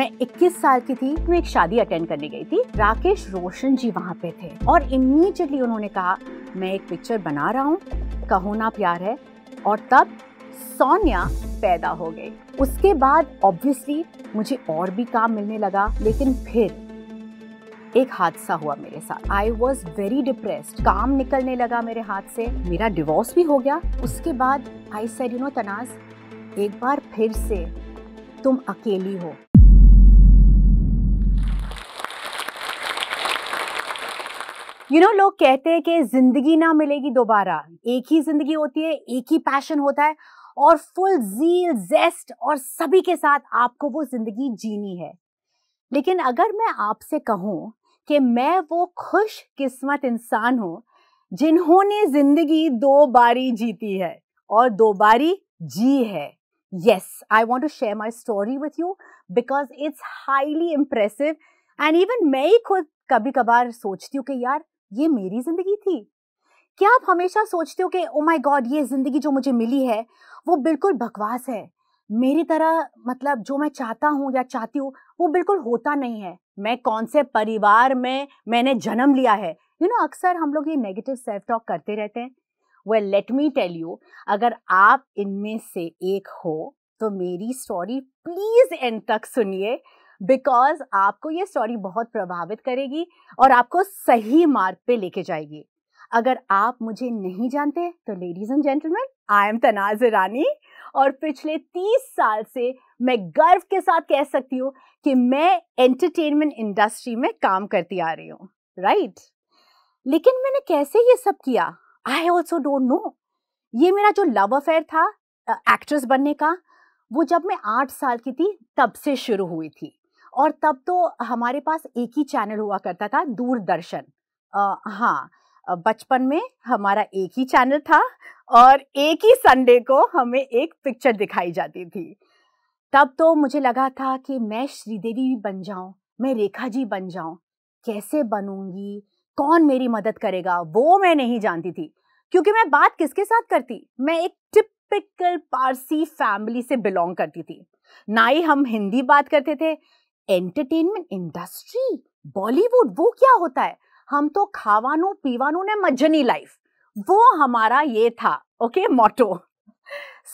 मैं 21 साल की थी मैं तो एक शादी अटेंड करने गई थी राकेश रोशन जी वहाँ पे थे और इमीजिएटली उन्होंने कहा मैं एक पिक्चर बना रहा हूँ कहो ना प्यार है और तब सोनिया पैदा हो गई उसके बाद ऑब्वियसली मुझे और भी काम मिलने लगा लेकिन फिर एक हादसा हुआ मेरे साथ आई वॉज वेरी डिप्रेस्ड काम निकलने लगा मेरे हाथ से मेरा डिवोर्स भी हो गया उसके बाद I said you know Tanaaz एक बार फिर से तुम अकेली हो यू नो लोग कहते हैं कि जिंदगी ना मिलेगी दोबारा एक ही जिंदगी होती है एक ही पैशन होता है और फुल जील जेस्ट और सभी के साथ आपको वो जिंदगी जीनी है लेकिन अगर मैं आपसे कहूँ कि मैं वो खुश किस्मत इंसान हूँ जिन्होंने जिंदगी दो बारी जीती है और दो बारी जी है yes I want to share my story with you because it's highly impressive and even मैं ही खुद कभी कभार सोचती हूँ कि यार ये मेरी जिंदगी थी क्या आप हमेशा सोचते हो कि ओ माय गॉड ये जिंदगी जो मुझे मिली है वो बिल्कुल बकवास है मेरी तरह मतलब जो मैं चाहता हूँ या चाहती हूँ वो बिल्कुल होता नहीं है मैं कौन से परिवार में मैंने जन्म लिया है यू you नो know, अक्सर हम लोग ये नेगेटिव सेल्फ टॉक करते रहते हैं वे लेट मी टेल यू अगर आप इनमें से एक हो तो मेरी स्टोरी प्लीज एंड तक सुनिए बिकॉज आपको ये स्टोरी बहुत प्रभावित करेगी और आपको सही मार्ग पे लेके जाएगी अगर आप मुझे नहीं जानते तो ladies and gentleman I am Tanaaz Rani और पिछले तीस साल से मैं गर्व के साथ कह सकती हूँ कि मैं एंटरटेनमेंट इंडस्ट्री में काम करती आ रही हूँ राइट लेकिन मैंने कैसे ये सब किया आई ऑल्सो डोंट नो ये मेरा जो लव अफेयर था एक्ट्रेस बनने का वो जब मैं आठ साल की थी तब से शुरू हुई थी और तब तो हमारे पास एक ही चैनल हुआ करता था दूरदर्शन हाँ बचपन में हमारा एक ही चैनल था और एक ही संडे को हमें एक पिक्चर दिखाई जाती थी तब तो मुझे लगा था कि मैं श्रीदेवी बन जाऊं मैं रेखा जी बन जाऊं कैसे बनूंगी कौन मेरी मदद करेगा वो मैं नहीं जानती थी क्योंकि मैं बात किसके साथ करती मैं एक टिपिकल पारसी फैमिली से बिलोंग करती थी ना ही हम हिंदी बात करते थे एंटरटेनमेंट इंडस्ट्री बॉलीवुड वो क्या होता है हम तो खावानो पीवानो ने मज्जनी लाइफ वो हमारा ये था ओके मोटो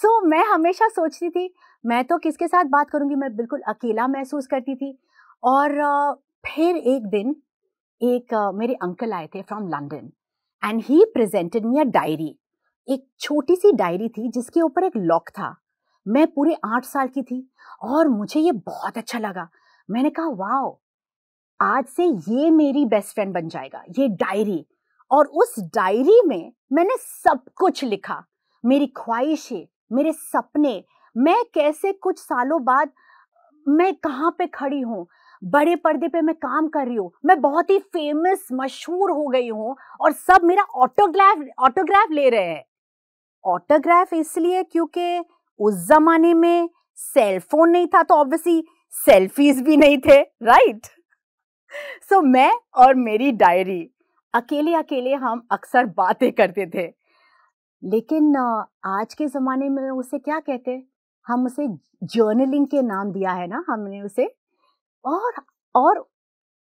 सो मैं हमेशा सोचती थी मैं तो किसके साथ बात करूंगी मैं बिल्कुल अकेला महसूस करती थी और फिर एक दिन एक मेरे अंकल आए थे from London and he presented me a diary एक छोटी सी डायरी थी जिसके ऊपर एक लॉक था मैं पूरे आठ साल की थी और मुझे ये बहुत अच्छा लगा मैंने कहा वाओ आज से ये मेरी बेस्ट फ्रेंड बन जाएगा ये डायरी और उस डायरी में मैंने सब कुछ लिखा मेरी ख्वाहिशें मेरे सपने मैं कैसे कुछ सालों बाद मैं कहाँ पे खड़ी हूँ बड़े पर्दे पे मैं काम कर रही हूँ मैं बहुत ही फेमस मशहूर हो गई हूँ और सब मेरा ऑटोग्राफ ऑटोग्राफ ले रहे हैं ऑटोग्राफ इसलिए क्योंकि उस जमाने में सेलफोन नहीं था तो ऑब्वियसली सेल्फीज भी नहीं थे राइट सो so, मैं और मेरी डायरी अकेले अकेले हम अक्सर बातें करते थे लेकिन आज के ज़माने में उसे क्या कहते हम उसे जर्नलिंग के नाम दिया है ना हमने उसे और और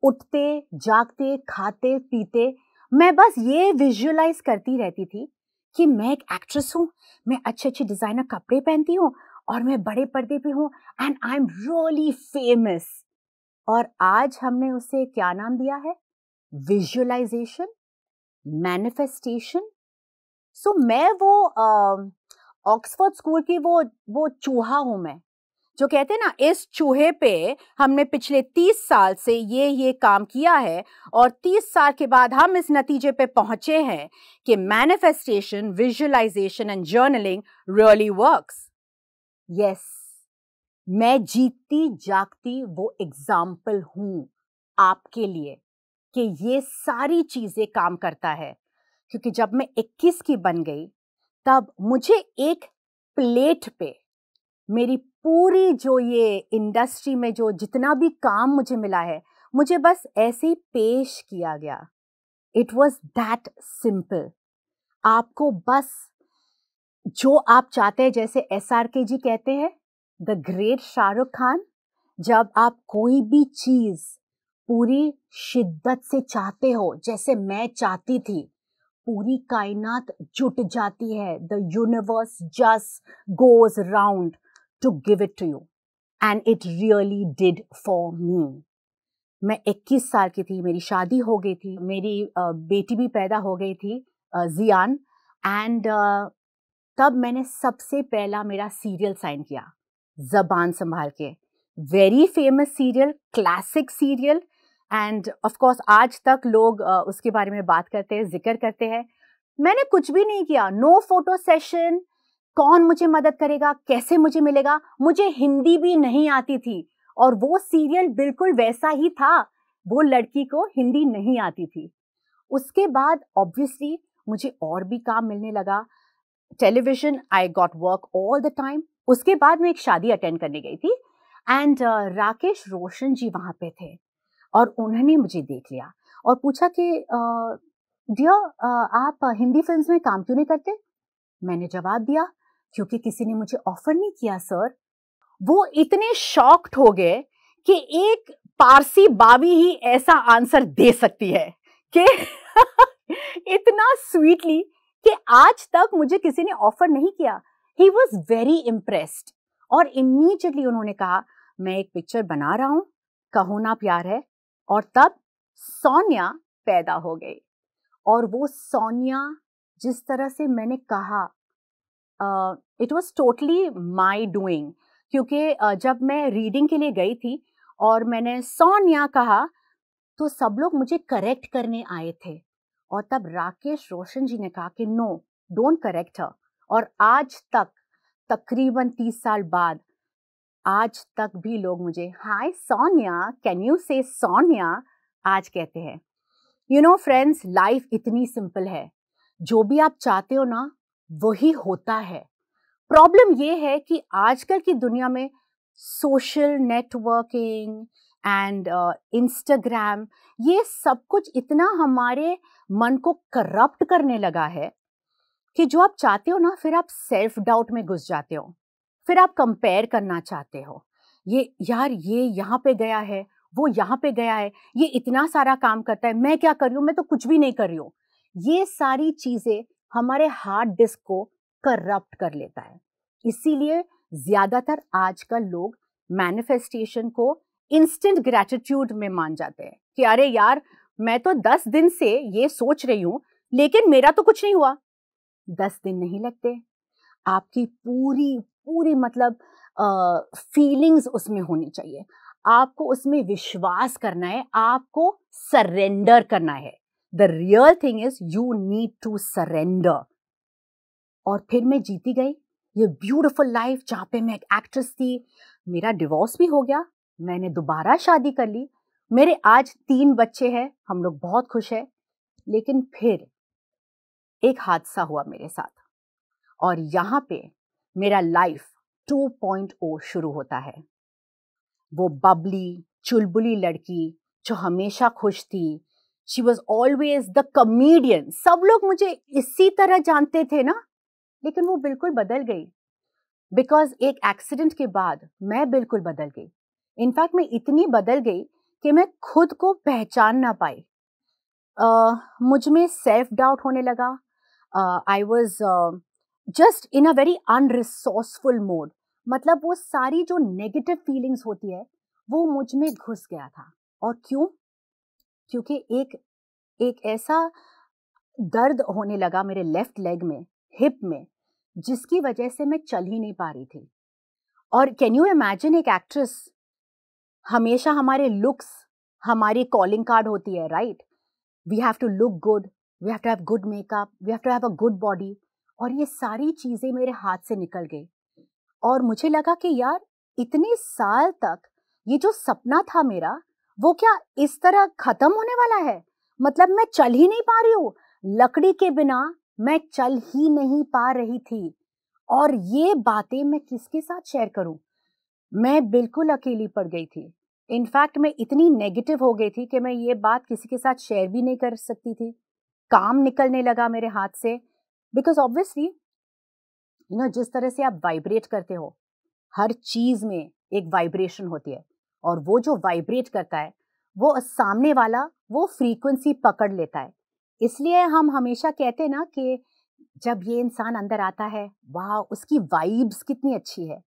उठते जागते खाते पीते मैं बस ये विजुअलाइज करती रहती थी कि मैं एक एक्ट्रेस हूँ मैं अच्छे अच्छे डिज़ाइनर कपड़े पहनती हूँ और मैं बड़े पर्दे पे हूँ and I am really famous और आज हमने उसे क्या नाम दिया है विजुअलाइजेशन मैनिफेस्टेशन सो मैं वो ऑक्सफोर्ड uh, स्कूल की वो वो चूहा हूँ मैं जो कहते हैं ना इस चूहे पे हमने पिछले तीस साल से ये ये काम किया है और तीस साल के बाद हम इस नतीजे पे पहुंचे हैं कि manifestation visualization and journaling really works yes मैं जीतती जागती वो एग्जाम्पल हूँ आपके लिए कि ये सारी चीज़ें काम करता है क्योंकि जब मैं 21 की बन गई तब मुझे एक प्लेट पे मेरी पूरी जो ये इंडस्ट्री में जो जितना भी काम मुझे मिला है मुझे बस ऐसे ही पेश किया गया इट वॉज दैट सिंपल आपको बस जो आप चाहते हैं जैसे एस आर के जी कहते हैं द ग्रेट शाहरुख खान जब आप कोई भी चीज़ पूरी शिद्दत से चाहते हो जैसे मैं चाहती थी पूरी कायनात जुट जाती है the universe just goes round to give it to you and it really did for me मैं 21 साल की थी मेरी शादी हो गई थी मेरी बेटी भी पैदा हो गई थी जियान एंड तब मैंने सबसे पहला मेरा सीरियल साइन किया जबान संभाल के very famous serial classic serial and of course आज तक लोग उसके बारे में बात करते हैं जिक्र करते हैं मैंने कुछ भी नहीं किया नो फोटो सेशन कौन मुझे मदद करेगा कैसे मुझे मिलेगा मुझे हिंदी भी नहीं आती थी और वो सीरियल बिल्कुल वैसा ही था वो लड़की को हिंदी नहीं आती थी उसके बाद ऑब्वियसली मुझे और भी काम मिलने लगा television I got work all the time उसके बाद मैं एक शादी अटेंड करने गई थी एंड uh, राकेश रोशन जी वहाँ पे थे और उन्होंने मुझे देख लिया और पूछा कि डियर uh, uh, आप हिंदी फिल्म में काम क्यों नहीं करते मैंने जवाब दिया क्योंकि किसी ने मुझे ऑफर नहीं किया सर वो इतने शॉक्ड हो गए कि एक पारसी बावी ही ऐसा आंसर दे सकती है कि इतना स्वीटली कि आज तक मुझे किसी ने ऑफर नहीं किया ही वॉज वेरी इम्प्रेस्ड और इमीजिएटली उन्होंने कहा मैं एक पिक्चर बना रहा हूं कहो ना प्यार है और तब सोनिया पैदा हो गई और वो सोनिया जिस तरह से मैंने कहा it was totally my doing क्योंकि uh, जब मैं रीडिंग के लिए गई थी और मैंने सोनिया कहा तो सब लोग मुझे करेक्ट करने आए थे और तब राकेश रोशन जी ने कहा कि नो डोंट करेक्ट हर और आज तक तकरीबन तीस साल बाद आज तक भी लोग मुझे हाय सोनिया कैन यू से सोनिया आज कहते हैं यू नो फ्रेंड्स लाइफ इतनी सिंपल है जो भी आप चाहते हो ना वही होता है प्रॉब्लम ये है कि आजकल की दुनिया में सोशल नेटवर्किंग एंड इंस्टाग्राम ये सब कुछ इतना हमारे uh, मन को करप्ट करने लगा है कि जो आप चाहते हो ना फिर आप सेल्फ डाउट में घुस जाते हो फिर आप कंपेयर करना चाहते हो ये यार ये यहाँ पे गया है वो यहाँ पे गया है ये इतना सारा काम करता है मैं क्या कर रही हूँ मैं तो कुछ भी नहीं कर रही हूँ ये सारी चीज़ें हमारे हार्ड डिस्क को करप्ट कर लेता है इसीलिए ज़्यादातर आजकल लोग मैनिफेस्टेशन को इंस्टेंट ग्रैटिट्यूड में मान जाते हैं कि अरे यार मैं तो दस दिन से ये सोच रही हूं लेकिन मेरा तो कुछ नहीं हुआ दस दिन नहीं लगते आपकी पूरी पूरी मतलब फीलिंग्स उसमें होनी चाहिए आपको उसमें विश्वास करना है आपको सरेंडर करना है the real thing is you need to surrender और फिर मैं जीती गई ये ब्यूटिफुल लाइफ जहाँ पे मैं एक एक्ट्रेस थी मेरा डिवोर्स भी हो गया मैंने दोबारा शादी कर ली मेरे आज तीन बच्चे हैं हम लोग बहुत खुश हैं लेकिन फिर एक हादसा हुआ मेरे साथ और यहाँ पे मेरा लाइफ 2.0 शुरू होता है वो बबली चुलबुली लड़की जो हमेशा खुश थी she was always the comedian सब लोग मुझे इसी तरह जानते थे ना लेकिन वो बिल्कुल बदल गई बिकॉज एक एक्सीडेंट के बाद मैं बिल्कुल बदल गई इनफैक्ट मैं इतनी बदल गई कि मैं खुद को पहचान ना पाई मुझ में सेल्फ डाउट होने लगा I was just in a very unresourceful mode मतलब वो सारी जो नेगेटिव फीलिंग्स होती है वो मुझ में घुस गया था और क्यों क्योंकि एक एक ऐसा दर्द होने लगा मेरे लेफ्ट लेग में हिप में जिसकी वजह से मैं चल ही नहीं पा रही थी और कैन यू इमेजिन एक एक्ट्रेस हमेशा हमारे लुक्स हमारी कॉलिंग कार्ड होती है right we have to look good we have to have good makeup we have to have a good body और ये सारी चीज़ें मेरे हाथ से निकल गई और मुझे लगा कि यार इतने साल तक ये जो सपना था मेरा वो क्या इस तरह ख़त्म होने वाला है मतलब मैं चल ही नहीं पा रही हूँ लकड़ी के बिना मैं चल ही नहीं पा रही थी और ये बातें मैं किसके साथ शेयर करूं मैं बिल्कुल अकेली पड़ गई थी इनफैक्ट मैं इतनी नेगेटिव हो गई थी कि मैं ये बात किसी के साथ शेयर भी नहीं कर सकती थी काम निकलने लगा मेरे हाथ से बिकॉज ऑब्वियसली यू नो जिस तरह से आप वाइब्रेट करते हो हर चीज़ में एक वाइब्रेशन होती है और वो जो वाइब्रेट करता है वो सामने वाला वो फ्रीक्वेंसी पकड़ लेता है इसलिए हम हमेशा कहते हैं ना कि जब ये इंसान अंदर आता है वाह उसकी वाइब्स कितनी अच्छी है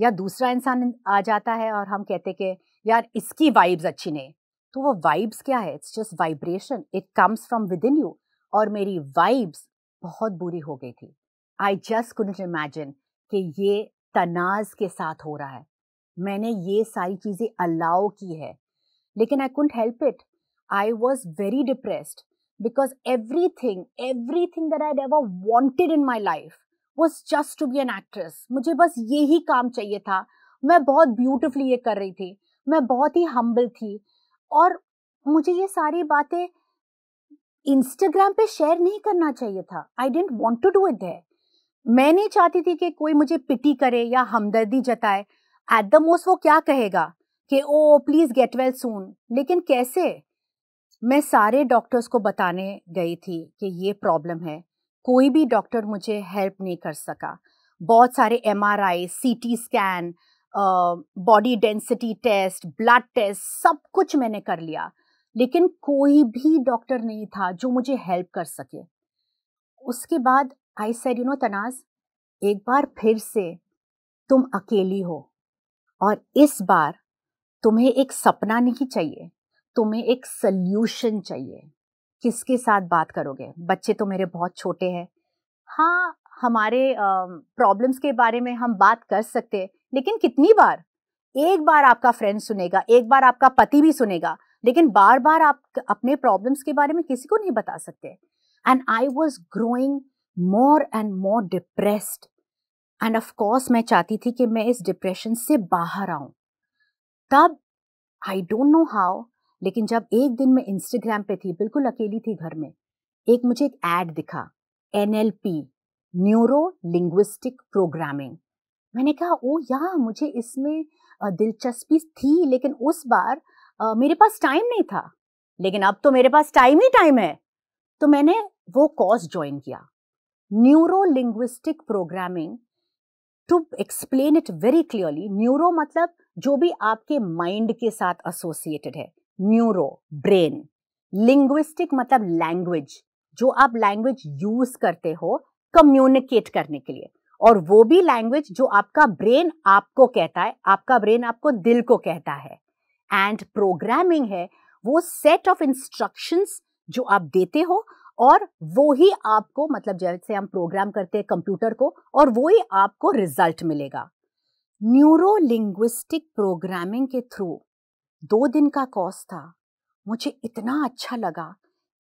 या दूसरा इंसान आ जाता है और हम कहते कि यार इसकी वाइब्स अच्छी नहीं तो वो वाइब्स क्या है it's just vibration it comes from within you और मेरी वाइब्स बहुत बुरी हो गई थी आई जस्ट कुंट इमेजिन कि ये तनाज के साथ हो रहा है मैंने ये सारी चीज़ें अलाउ की है लेकिन I couldn't help it I was very depressed because everything everything that I ever wanted in my life was just to be an actress मुझे बस ये ही काम चाहिए था मैं बहुत ब्यूटिफुली ये कर रही थी मैं बहुत ही हम्बल थी और मुझे ये सारी बातें इंस्टाग्राम पे शेयर नहीं करना चाहिए था I don't want to do it है मैं नहीं चाहती थी कि कोई मुझे पिटी करे या हमदर्दी जताए एट द मोस्ट वो क्या कहेगा कि oh please get well soon लेकिन कैसे मैं सारे डॉक्टर्स को बताने गई थी कि ये प्रॉब्लम है कोई भी डॉक्टर मुझे हेल्प नहीं कर सका बहुत सारे M R I C T scan body density test blood test सब कुछ मैंने कर लिया लेकिन कोई भी डॉक्टर नहीं था जो मुझे हेल्प कर सके उसके बाद I said you know Tanaaz एक बार फिर से तुम अकेली हो और इस बार तुम्हें एक सपना नहीं चाहिए तुम्हें एक सल्यूशन चाहिए किसके साथ बात करोगे बच्चे तो मेरे बहुत छोटे हैं हाँ हमारे प्रॉब्लम्स के बारे में हम बात कर सकते हैं लेकिन कितनी बार एक बार आपका फ्रेंड सुनेगा एक बार आपका पति भी सुनेगा लेकिन बार बार आप अपने प्रॉब्लम्स के बारे में किसी को नहीं बता सकते and I was growing more and more depressed and of course मैं चाहती थी कि मैं इस डिप्रेशन से बाहर आऊं तब आई डोंट नो हाउ लेकिन जब एक दिन मैं इंस्टाग्राम पे थी बिल्कुल अकेली थी घर में एक मुझे एक ऐड दिखा N L P neuro linguistic programming मैंने कहा ओ या मुझे इसमें दिलचस्पी थी लेकिन उस बार आ, मेरे पास टाइम नहीं था लेकिन अब तो मेरे पास टाइम ही टाइम है तो मैंने वो कोर्स ज्वाइन किया neuro linguistic programming to explain it very clearly neuro मतलब जो भी आपके माइंड के साथ एसोसिएटेड है न्यूरो ब्रेन लिंग्विस्टिक मतलब लैंग्वेज जो आप लैंग्वेज यूज करते हो कम्युनिकेट करने के लिए और वो भी लैंग्वेज जो आपका ब्रेन आपको कहता है आपका ब्रेन आपको दिल को कहता है एंड प्रोग्रामिंग है वो सेट ऑफ इंस्ट्रक्शंस जो आप देते हो और वो ही आपको मतलब जैसे हम प्रोग्राम करते हैं कंप्यूटर को और वो ही आपको रिजल्ट मिलेगा न्यूरो लिंग्विस्टिक प्रोग्रामिंग के थ्रू दो दिन का कोर्स था मुझे इतना अच्छा लगा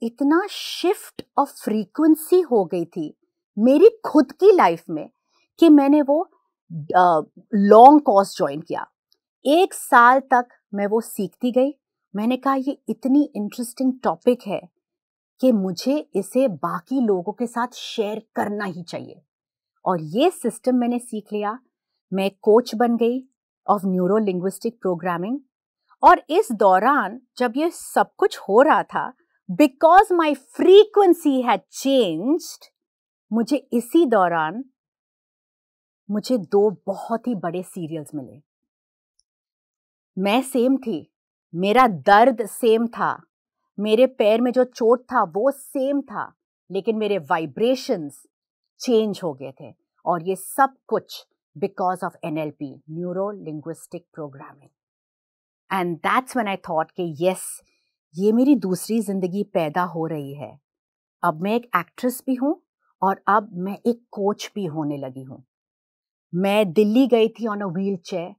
इतना शिफ्ट ऑफ फ्रीक्वेंसी हो गई थी मेरी खुद की लाइफ में कि मैंने वो लॉन्ग कोर्स ज्वाइन किया एक साल तक मैं वो सीखती गई मैंने कहा ये इतनी इंटरेस्टिंग टॉपिक है कि मुझे इसे बाकी लोगों के साथ शेयर करना ही चाहिए और ये सिस्टम मैंने सीख लिया मैं कोच बन गई ऑफ न्यूरो लिंग्विस्टिक प्रोग्रामिंग और इस दौरान जब ये सब कुछ हो रहा था बिकॉज माई फ्रीक्वेंसी है चेंज्ड मुझे इसी दौरान मुझे दो बहुत ही बड़े सीरियल्स मिले मैं सेम थी मेरा दर्द सेम था मेरे पैर में जो चोट था वो सेम था लेकिन मेरे वाइब्रेशंस चेंज हो गए थे और ये सब कुछ because of NLP neuro linguistic programming and that's one I thought कि यस ये मेरी दूसरी ज़िंदगी पैदा हो रही है अब मैं एक एक्ट्रेस भी हूँ और अब मैं एक कोच भी होने लगी हूँ मैं दिल्ली गई थी ऑन अ व्हील चेयर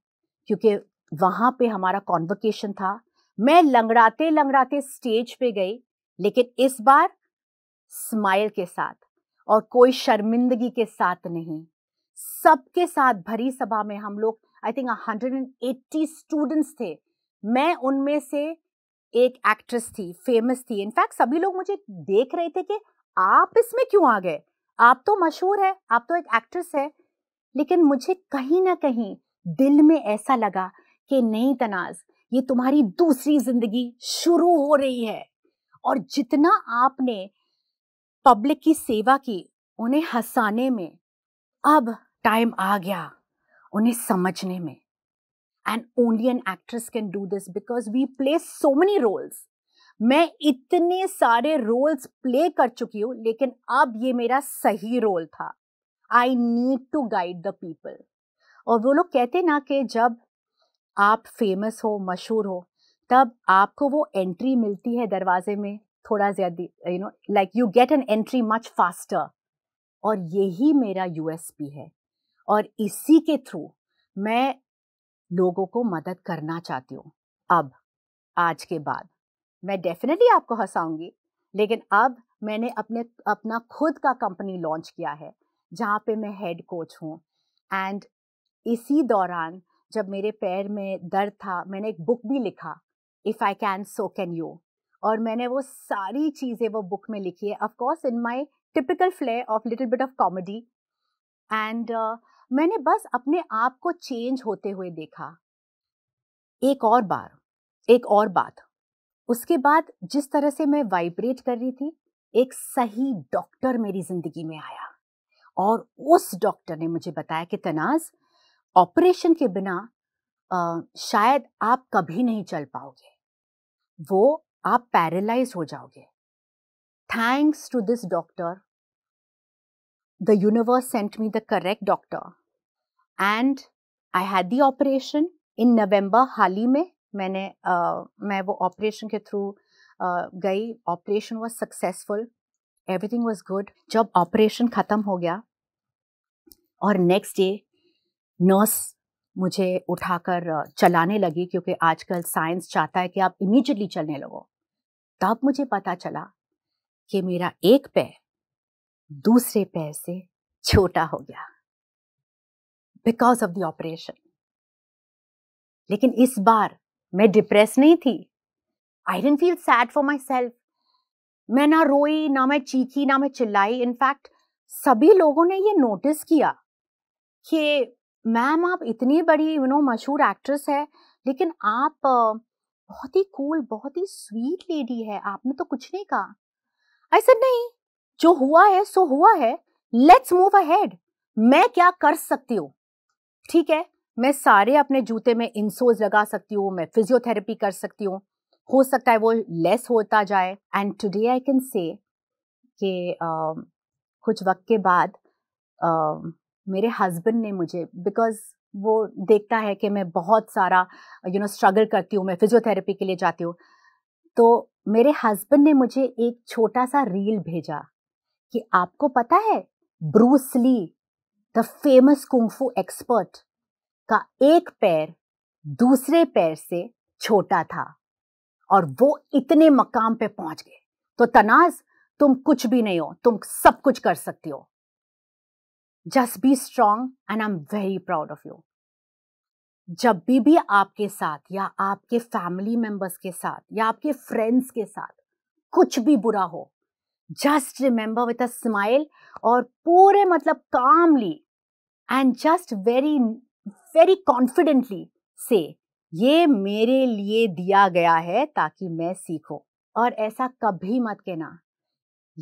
क्योंकि वहाँ पे हमारा कॉन्वकेशन था मैं लंगड़ाते लंगड़ाते स्टेज पे गई लेकिन इस बार स्माइल के साथ और कोई शर्मिंदगी के साथ नहीं सबके साथ भरी सभा में हम लोग आई थिंक 180 स्टूडेंट्स थे मैं उनमें से एक एक्ट्रेस थी फेमस थी इनफैक्ट सभी लोग मुझे देख रहे थे कि आप इसमें क्यों आ गए आप तो मशहूर है आप तो एक एक्ट्रेस है लेकिन मुझे कहीं ना कहीं दिल में ऐसा लगा कि नहीं तनाज ये तुम्हारी दूसरी जिंदगी शुरू हो रही है और जितना आपने पब्लिक की सेवा की उन्हें हंसाने में अब टाइम आ गया उन्हें समझने में and only an actress can do this because we play so many roles मैं इतने सारे रोल्स प्ले कर चुकी हूँ लेकिन अब ये मेरा सही रोल था I need to guide the people और वो लोग कहते ना कि जब आप फेमस हो मशहूर हो तब आपको वो एंट्री मिलती है दरवाजे में थोड़ा ज्यादा you know like you get an entry much faster और यही मेरा यूएसपी है और इसी के थ्रू मैं लोगों को मदद करना चाहती हूँ अब आज के बाद मैं डेफिनेटली आपको हंसाऊंगी लेकिन अब मैंने अपने अपना खुद का कंपनी लॉन्च किया है जहाँ पे मैं हेड कोच हूँ एंड इसी दौरान जब मेरे पैर में दर्द था मैंने एक बुक भी लिखा if I can so can you और मैंने वो सारी चीज़ें वो बुक में लिखी है of course in my typical flair of little bit of comedy and मैंने बस अपने आप को चेंज होते हुए देखा एक और बार एक और बात उसके बाद जिस तरह से मैं वाइब्रेट कर रही थी एक सही डॉक्टर मेरी जिंदगी में आया और उस डॉक्टर ने मुझे बताया कि तनाज ऑपरेशन के बिना आ, शायद आप कभी नहीं चल पाओगे वो आप पैरालाइज हो जाओगे thanks to this doctor the universe sent me the correct doctor and I had the operation in November हाल ही में मैंने uh, मैं वो ऑपरेशन के थ्रू uh, गई operation was successful everything was good जब ऑपरेशन ख़त्म हो गया और नेक्स्ट डे नर्स मुझे उठाकर चलाने लगी क्योंकि आजकल साइंस चाहता है कि आप इमीजिएटली चलने लगो तब मुझे पता चला कि मेरा एक पैर दूसरे पैर से छोटा हो गया बिकॉज ऑफ द ऑपरेशन लेकिन इस बार मैं डिप्रेस नहीं थी I didn't feel sad for myself मैं ना रोई ना मैं चीखी ना मैं चिल्लाई इनफैक्ट सभी लोगों ने ये नोटिस किया कि मैम आप इतनी बड़ी यू नो मशहूर एक्ट्रेस है लेकिन आप बहुत ही कूल बहुत ही स्वीट लेडी है आपने तो कुछ नहीं कहा आई सर नहीं जो हुआ है सो हुआ है लेट्स मूव अहेड मैं क्या कर सकती हूँ ठीक है मैं सारे अपने जूते में इंसोज लगा सकती हूँ मैं फिजियोथेरेपी कर सकती हूँ हो सकता है वो लेस होता जाए and today I can say कि कुछ वक्त के बाद uh, मेरे हस्बैंड ने मुझे बिकॉज वो देखता है कि मैं बहुत सारा यू नो स्ट्रगल करती हूँ मैं फिजियोथेरेपी के लिए जाती हूँ तो मेरे हस्बैंड ने मुझे एक छोटा सा रील भेजा कि आपको पता है Bruce Lee the famous kung fu expert का एक पैर दूसरे पैर से छोटा था और वो इतने मकाम पे पहुंच गए तो तनाज तुम कुछ भी नहीं हो तुम सब कुछ कर सकती हो just be strong and I am very proud of you जब भी भी आपके साथ या आपके फैमिली मेंबर्स के साथ या आपके फ्रेंड्स के साथ कुछ भी बुरा हो just remember with a smile और पूरे मतलब calmly and just very very confidently से ये मेरे लिए दिया गया है ताकि मैं सीखूं और ऐसा कभी मत कहना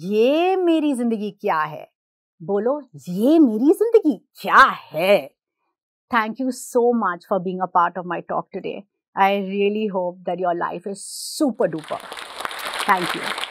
ये मेरी जिंदगी क्या है बोलो ये मेरी जिंदगी क्या है thank you so much for being a part of my talk today I really hope that your life is super duper thank you